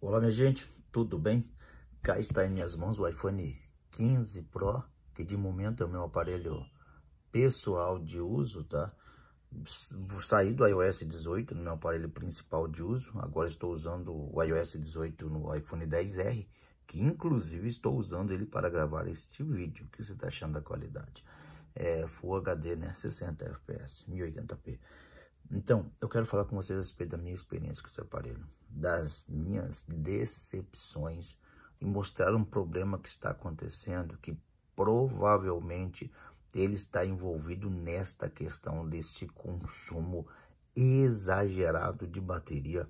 Olá minha gente, tudo bem? Cá está em minhas mãos o iPhone 15 Pro, que de momento é o meu aparelho pessoal de uso, tá? Saí do iOS 18 no meu aparelho principal de uso, agora estou usando o iOS 18 no iPhone 10R, que inclusive estou usando ele para gravar este vídeo, o que você está achando da qualidade? É Full HD, né? 60 FPS, 1080p. Então, eu quero falar com vocês a respeito da minha experiência com esse aparelho, das minhas decepções e mostrar um problema que está acontecendo, que provavelmente ele está envolvido nesta questão desse consumo exagerado de bateria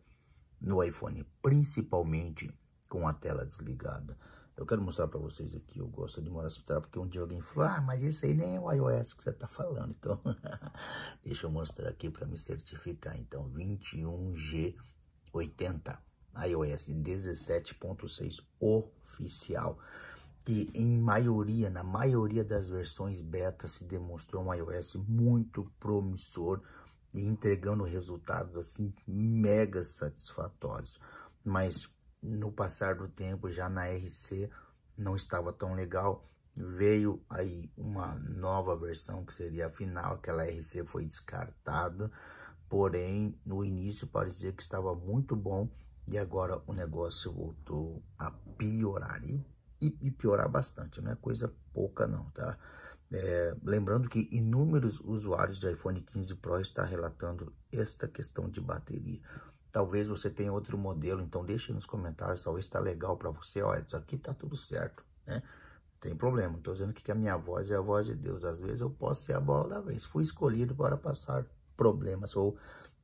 no iPhone, principalmente com a tela desligada. Eu quero mostrar para vocês aqui, eu gosto de morar subterrâneo, porque um dia alguém falou, ah, mas esse aí nem é o iOS que você está falando, então deixa eu mostrar aqui para me certificar, então 21G80, iOS 17.6 oficial, que em maioria, na maioria das versões beta se demonstrou um iOS muito promissor e entregando resultados assim mega satisfatórios, mas no passar do tempo, já na RC, não estava tão legal. Veio aí uma nova versão, que seria a final, aquela RC foi descartada. Porém, no início parecia que estava muito bom e agora o negócio voltou a piorar. E, e piorar bastante, não é coisa pouca não, tá? É, lembrando que inúmeros usuários de iPhone 15 Pro estão relatando esta questão de bateria. Talvez você tenha outro modelo, então deixe nos comentários, talvez está legal para você, olha, isso aqui está tudo certo, né? Tem problema, não dizendo que a minha voz é a voz de Deus, às vezes eu posso ser a bola da vez, fui escolhido para passar problemas ou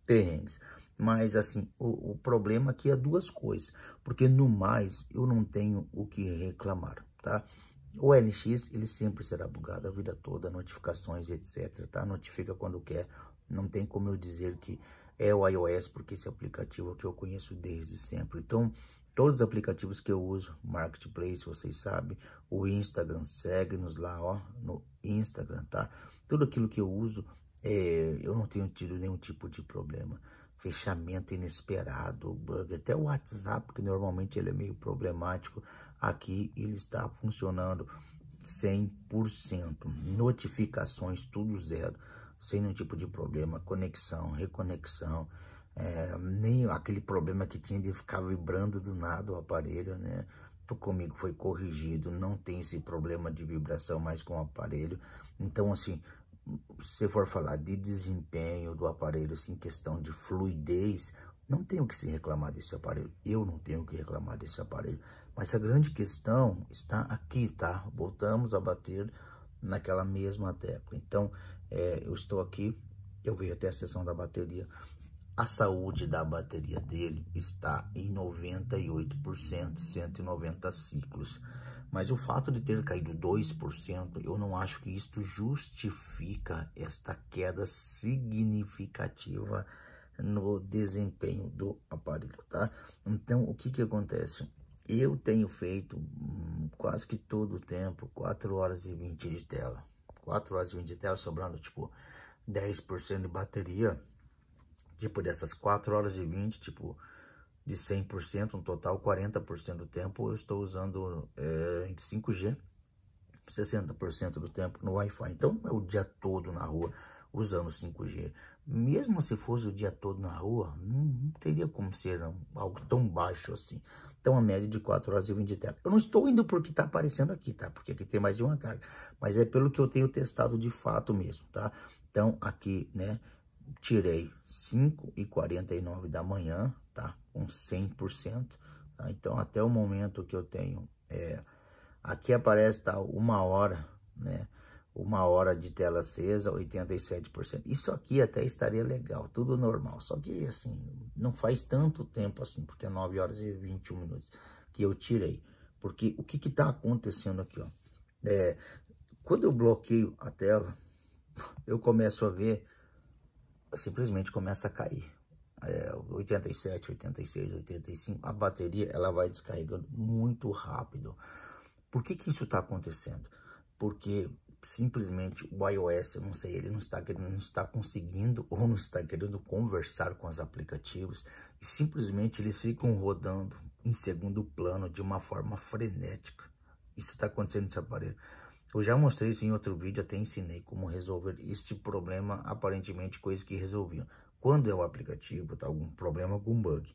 perrengues. Mas, assim, o, o, problema aqui é duas coisas, porque no mais eu não tenho o que reclamar, tá? O LX, ele sempre será bugado a vida toda, notificações, etc, tá? Notifica quando quer, não tem como eu dizer que é o iOS, porque esse é aplicativo que eu conheço desde sempre. Então, todos os aplicativos que eu uso, Marketplace, vocês sabem, o Instagram, segue-nos lá, ó, no Instagram, tá? Tudo aquilo que eu uso, é, eu não tenho tido nenhum tipo de problema. Fechamento inesperado, bug, até o WhatsApp, que normalmente ele é meio problemático, aqui ele está funcionando 100%. Notificações, tudo zero sem nenhum tipo de problema, conexão, reconexão, é, nem aquele problema que tinha de ficar vibrando do nada o aparelho, né? Comigo foi corrigido, não tem esse problema de vibração mais com o aparelho. Então, assim, se for falar de desempenho do aparelho, assim, questão de fluidez, não tenho que se reclamar desse aparelho. Eu não tenho que reclamar desse aparelho. Mas a grande questão está aqui, tá? Voltamos a bater naquela mesma tecla. Então, é, eu estou aqui, eu vejo até a sessão da bateria. A saúde da bateria dele está em 98%, 190 ciclos. Mas o fato de ter caído 2%, eu não acho que isto justifica esta queda significativa no desempenho do aparelho, tá? Então, o que que acontece? Eu tenho feito hum, quase que todo o tempo 4 horas e 20 de tela. 4 horas e de tela, sobrando tipo 10% de bateria. Tipo, dessas 4 horas e 20, tipo, de 100%, no total 40% do tempo eu estou usando é, 5G, 60% do tempo no Wi-Fi. Então é o dia todo na rua usando 5G. Mesmo se fosse o dia todo na rua, não, teria como ser algo tão baixo assim. Então, a média de 4 horas e 20 de tela. Eu não estou indo porque está aparecendo aqui, tá? Porque aqui tem mais de uma carga. Mas é pelo que eu tenho testado de fato mesmo, tá? Então, aqui, né? Tirei 5 e 49 da manhã, tá? Com 100%. Tá? Então, até o momento que eu tenho... É, aqui aparece, tá? Uma hora, né? uma hora de tela acesa, 87%. Isso aqui até estaria legal, tudo normal. Só que, assim, não faz tanto tempo assim, porque é 9 horas e 21 minutos que eu tirei. Porque o que está acontecendo aqui, ó? É, quando eu bloqueio a tela, eu começo a ver, simplesmente começa a cair. É, 87, 86, 85, a bateria ela vai descarregando muito rápido. Por que que isso está acontecendo? Porque simplesmente o iOS, eu não sei, ele não está, não está conseguindo ou não está querendo conversar com os aplicativos e simplesmente eles ficam rodando em segundo plano de uma forma frenética. Isso está acontecendo nesse aparelho. Eu já mostrei isso em outro vídeo, até ensinei como resolver este problema, aparentemente coisa que resolviam. Quando é o aplicativo, tá algum problema, algum bug.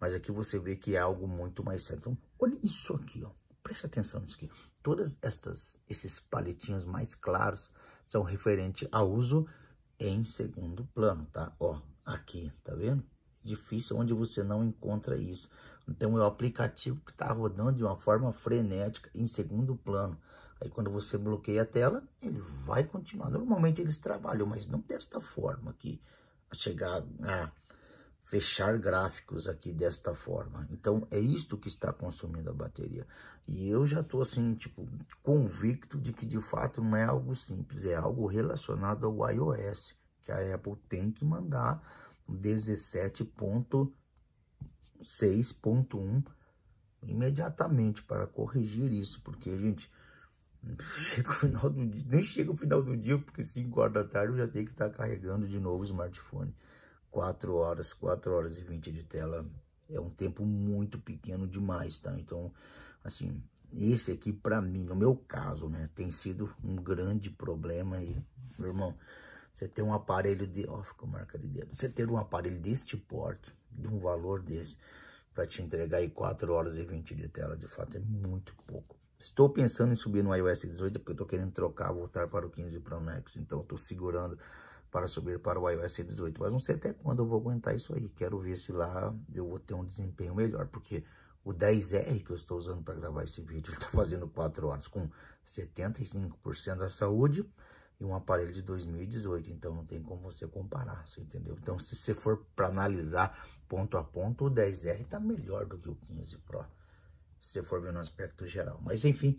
Mas aqui você vê que é algo muito mais sério. Então, olha isso aqui, ó. Preste atenção nisso aqui. Todas estas, esses palitinhos mais claros são referentes a uso em segundo plano, tá? Ó, aqui, tá vendo? Difícil onde você não encontra isso. Então, é o aplicativo que tá rodando de uma forma frenética em segundo plano. Aí, quando você bloqueia a tela, ele vai continuar. Normalmente, eles trabalham, mas não desta forma aqui. A chegar a fechar gráficos aqui desta forma. Então é isto que está consumindo a bateria. E eu já estou assim, tipo, convicto de que de fato não é algo simples, é algo relacionado ao iOS, que a Apple tem que mandar 17.6.1 imediatamente para corrigir isso, porque, gente, chega o final do dia, nem chega o final do dia, porque 5 horas da tarde eu já tenho que estar tá carregando de novo o smartphone. 4 horas, 4 horas e 20 de tela é um tempo muito pequeno demais, tá? Então, assim, esse aqui para mim, no meu caso, né, tem sido um grande problema aí, meu irmão. Você ter um aparelho de, ó, ficou marca de dedo. Você ter um aparelho deste porte, de um valor desse, para te entregar aí 4 horas e 20 de tela, de fato é muito pouco. Estou pensando em subir no iOS 18 porque eu tô querendo trocar, voltar para o 15 Pro Max, então eu tô segurando para subir para o iOS 18. Mas não sei até quando eu vou aguentar isso aí. Quero ver se lá eu vou ter um desempenho melhor, porque o 10R que eu estou usando para gravar esse vídeo, ele está fazendo 4 horas com 75% da saúde e um aparelho de 2018. Então, não tem como você comparar, você entendeu? Então, se você for para analisar ponto a ponto, o 10R está melhor do que o 15 Pro. Se você for ver no aspecto geral. Mas, enfim,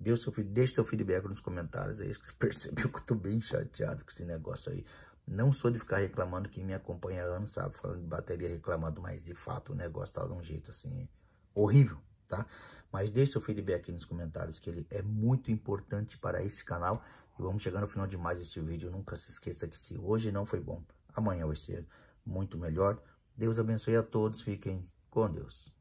Dê seu, deixe seu feedback nos comentários aí, que você percebeu que eu tô bem chateado com esse negócio aí. Não sou de ficar reclamando, quem me acompanha há anos sabe, falando de bateria reclamando, mas de fato o negócio tá de um jeito assim, horrível, tá? Mas deixe seu feedback aqui nos comentários, que ele é muito importante para esse canal. E vamos chegar no final de mais este vídeo. Nunca se esqueça que se hoje não foi bom, amanhã vai ser muito melhor. Deus abençoe a todos, fiquem com Deus.